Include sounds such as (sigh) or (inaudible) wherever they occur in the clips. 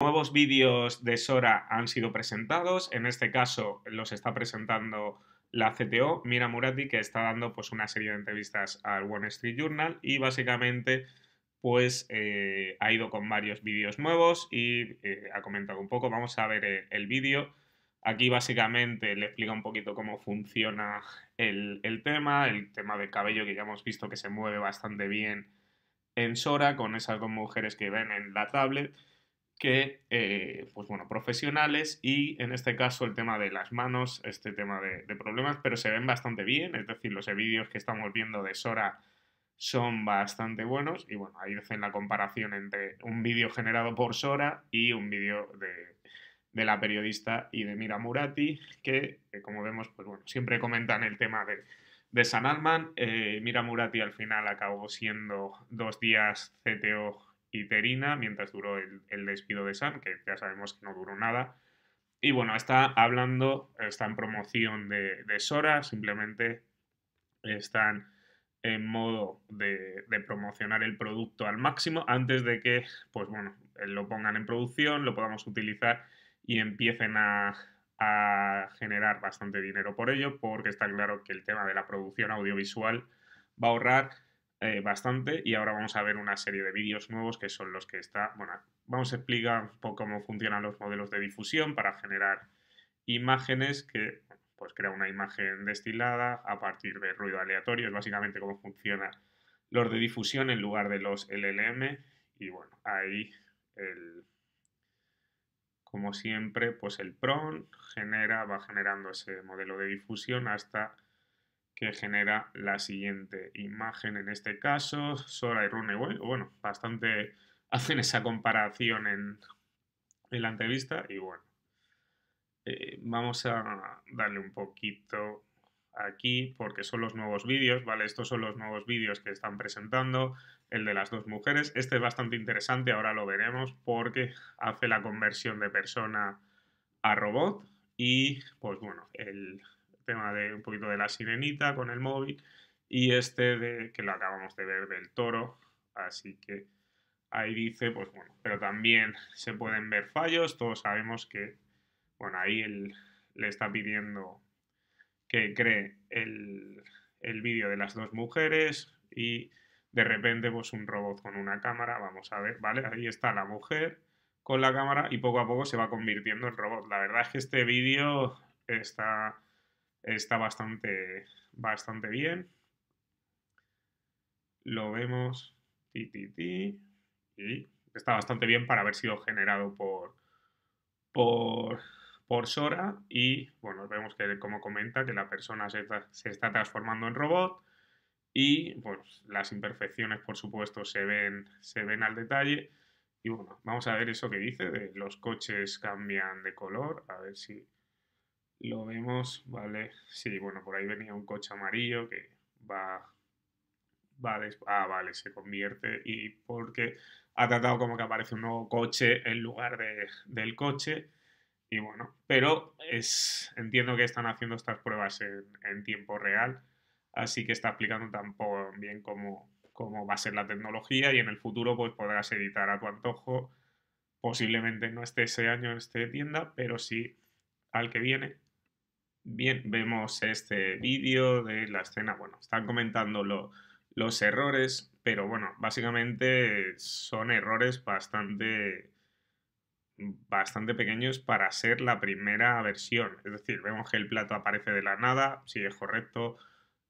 Nuevos vídeos de Sora han sido presentados, en este caso los está presentando la CTO, Mira Murati, que está dando pues, una serie de entrevistas al Wall Street Journal y básicamente pues eh, ha ido con varios vídeos nuevos y eh, ha comentado un poco, vamos a ver eh, el, vídeo. Aquí básicamente le explica un poquito cómo funciona el, el tema, el tema del cabello que ya hemos visto que se mueve bastante bien en Sora con esas dos mujeres que ven en la tablet que, eh, pues bueno, profesionales y en este caso el tema de las manos, este tema de, problemas, pero se ven bastante bien, es decir, los vídeos que estamos viendo de Sora son bastante buenos y bueno, ahí hacen la comparación entre un vídeo generado por Sora y un vídeo de, de, la periodista y de Mira Murati, que eh, como vemos, pues bueno, siempre comentan el tema de, de San Alman. Eh, Mira Murati al final acabó siendo dos días CTO y Terina, mientras duró el, despido de Sam, que ya sabemos que no duró nada. Y bueno, está hablando, está en promoción de, de Sora, simplemente están en modo de, promocionar el producto al máximo antes de que, pues bueno, lo pongan en producción, lo podamos utilizar y empiecen a, a generar bastante dinero por ello, porque está claro que el tema de la producción audiovisual va a ahorrar eh, bastante y ahora vamos a ver una serie de vídeos nuevos que son los que está, bueno, vamos a explicar un poco cómo funcionan los modelos de difusión para generar imágenes que pues crea una imagen destilada a partir de ruido aleatorio, es básicamente cómo funciona los de difusión en lugar de los LLM y bueno, ahí el, como siempre, pues el PRON genera, va generando ese modelo de difusión hasta que genera la siguiente imagen. En este caso, Sora y Runaway, bueno, bastante (laughs) hacen esa comparación en, la entrevista y bueno, eh, vamos a darle un poquito aquí porque son los nuevos vídeos, ¿vale? Estos son los nuevos vídeos que están presentando, el de las dos mujeres. Este es bastante interesante, ahora lo veremos porque hace la conversión de persona a robot y pues bueno, el, tema de un poquito de la sirenita con el móvil y este de, que lo acabamos de ver del toro, así que ahí dice, pues bueno, pero también se pueden ver fallos, todos sabemos que, bueno, ahí él le está pidiendo que cree el, el vídeo de las dos mujeres y de repente pues un robot con una cámara, vamos a ver, ¿vale? Ahí está la mujer con la cámara y poco a poco se va convirtiendo en robot. La verdad es que este vídeo está está bastante, bastante bien. Lo vemos. y está bastante bien para haber sido generado por, por, por Sora. Y bueno, vemos que, como comenta, que la persona se está, transformando en robot. Y pues las imperfecciones, por supuesto, se ven, se ven al detalle. Y bueno, vamos a ver eso que dice de los coches cambian de color. A ver si lo vemos, ¿vale? Sí, bueno, por ahí venía un coche amarillo que va... va ah, vale, se convierte y porque ha tratado como que aparece un nuevo coche en lugar del coche. Y bueno, pero es, entiendo que están haciendo estas pruebas en, tiempo real, así que está explicando tampoco bien cómo, cómo va a ser la tecnología y en el futuro pues podrás editar a tu antojo. Posiblemente no esté ese año en esta tienda, pero sí al que viene. Bien, vemos este vídeo de la escena, bueno, están comentando los errores, pero bueno, básicamente son errores bastante bastante pequeños para ser la primera versión. Es decir, vemos que el plato aparece de la nada, si es correcto,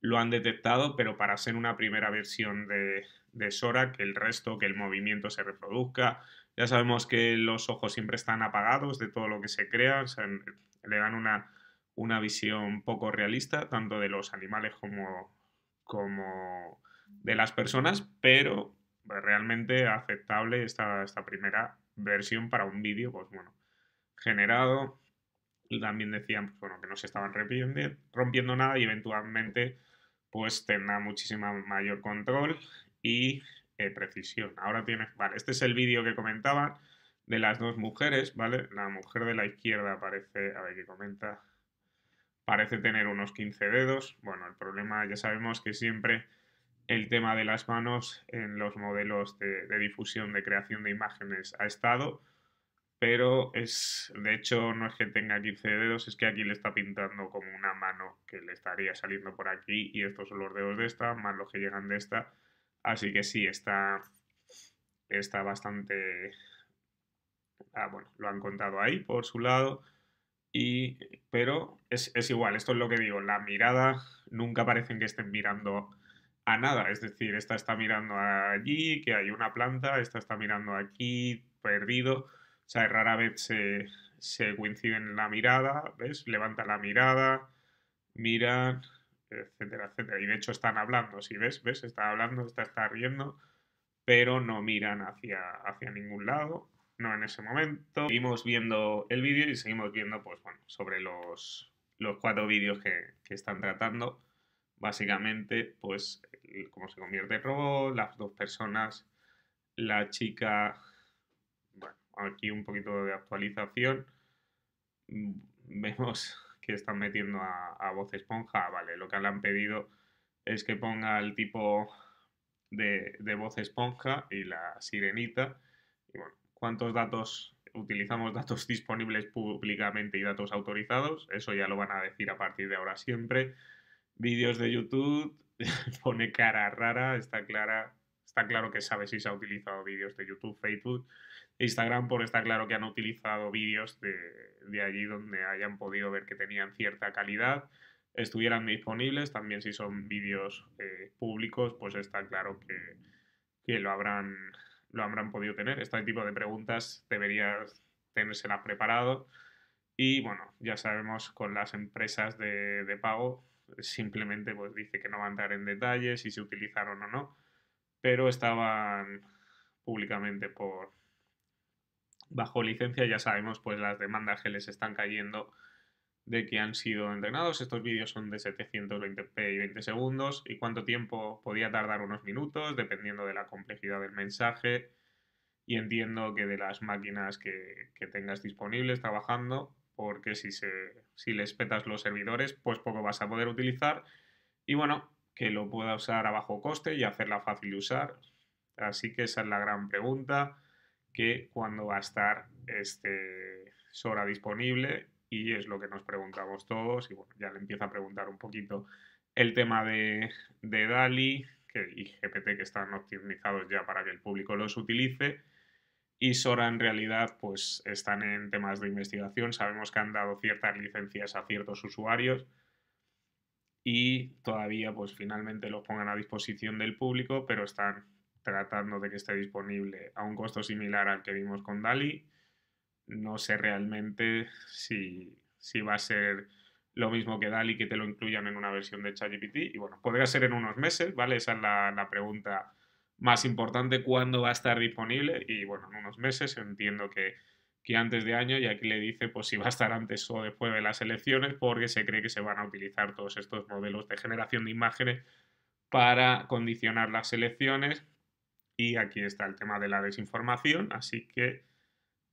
lo han detectado, pero para ser una primera versión de, de Sora, que el resto, que el movimiento se reproduzca. Ya sabemos que los ojos siempre están apagados de todo lo que se crea, le dan una, una visión poco realista, tanto de los animales como, como de las personas, pero realmente aceptable esta, esta primera versión para un vídeo, pues bueno, generado. También decían, pues, que no se estaban rompiendo nada y eventualmente pues tendrá muchísima mayor control y eh, precisión. Ahora tienes, vale, este es el vídeo que comentaban de las dos mujeres, ¿vale? La mujer de la izquierda aparece, a ver qué comenta, parece tener unos 15 dedos. Bueno, el problema ya sabemos que siempre el tema de las manos en los modelos de, difusión, de creación de imágenes ha estado, pero es, de hecho, no es que tenga 15 dedos, es que aquí le está pintando como una mano que le estaría saliendo por aquí y estos son los dedos de esta, más los que llegan de esta. Así que sí, está, está bastante... Ah, bueno, lo han contado ahí por su lado. Y, pero es, igual, esto es lo que digo, la mirada nunca parecen que estén mirando a nada, es decir, esta está mirando allí, que hay una planta, esta está mirando aquí, perdido, o sea, rara vez se, se coinciden la mirada, ¿ves? Levanta la mirada, miran, etcétera, etcétera. Y de hecho están hablando, si ves, ves, está hablando, está, está riendo, pero no miran hacia, hacia ningún lado no en ese momento. Seguimos viendo el vídeo y seguimos viendo, pues bueno, sobre los, cuatro vídeos que, están tratando. Básicamente, pues cómo se convierte el robot, las dos personas, la chica. Bueno, aquí un poquito de actualización. Mm, vemos (laughs) que están metiendo a, a voz esponja. Ah, vale, lo que le han pedido es que ponga el tipo de, de voz esponja y la sirenita. Y bueno, cuántos datos utilizamos, datos disponibles públicamente y datos autorizados, eso ya lo van a decir a partir de ahora siempre. Vídeos de YouTube, (laughs) pone cara rara, está clara, está claro que sabe si se ha utilizado vídeos de YouTube, Facebook, Instagram, por está claro que han utilizado vídeos de, allí donde hayan podido ver que tenían cierta calidad estuvieran disponibles, también si son vídeos eh, públicos, pues está claro que, que, lo habrán lo habrán podido tener. Este tipo de preguntas debería tenérselas preparado. Y bueno, ya sabemos con las empresas de, pago, simplemente pues dice que no va a entrar en detalles si se utilizaron o no, pero estaban públicamente por bajo licencia, ya sabemos pues las demandas que les están cayendo de que han sido entrenados. Estos vídeos son de 720p y 20 segundos y cuánto tiempo podía tardar unos minutos dependiendo de la complejidad del mensaje y entiendo que de las máquinas que, tengas disponibles trabajando porque si, se, si les petas los servidores pues poco vas a poder utilizar y bueno que lo pueda usar a bajo coste y hacerla fácil de usar. Así que esa es la gran pregunta que cuando va a estar este Sora disponible y es lo que nos preguntamos todos y bueno, ya le empieza a preguntar un poquito el tema de, de DALI que, y GPT que están optimizados ya para que el público los utilice. Y Sora en realidad pues están en temas de investigación, sabemos que han dado ciertas licencias a ciertos usuarios y todavía pues finalmente los pongan a disposición del público, pero están tratando de que esté disponible a un costo similar al que vimos con DALI no sé realmente si, va a ser lo mismo que DALI que te lo incluyan en una versión de ChatGPT. Y bueno, podría ser en unos meses, ¿vale? Esa es la, pregunta más importante, ¿cuándo va a estar disponible? Y bueno, en unos meses entiendo que, que antes de año y aquí le dice pues si va a estar antes o después de las elecciones porque se cree que se van a utilizar todos estos modelos de generación de imágenes para condicionar las elecciones y aquí está el tema de la desinformación, así que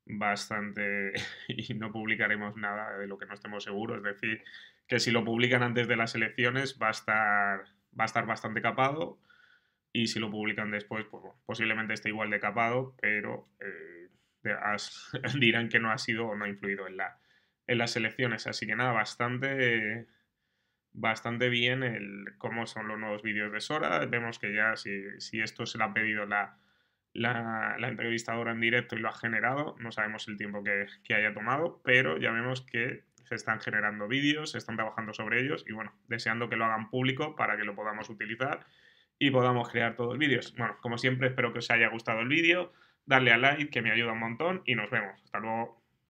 bastante (laughs) y no publicaremos nada de lo que no estemos seguros. Es decir, que si lo publican antes de las elecciones va a estar, va a estar bastante capado y si lo publican después, pues posiblemente esté igual de capado, pero eh, (laughs) dirán que no ha sido o no ha influido en, la, en las elecciones. Así que nada, bastante... bastante bien el cómo son los nuevos vídeos de Sora. Vemos que ya si, si esto se lo ha pedido la, la, entrevistadora en directo y lo ha generado. No sabemos el tiempo que, haya tomado, pero ya vemos que se están generando vídeos, se están trabajando sobre ellos y bueno, deseando que lo hagan público para que lo podamos utilizar y podamos crear todos los vídeos. Bueno, como siempre espero que os haya gustado el vídeo, darle a like que me ayuda un montón y nos vemos. Hasta luego.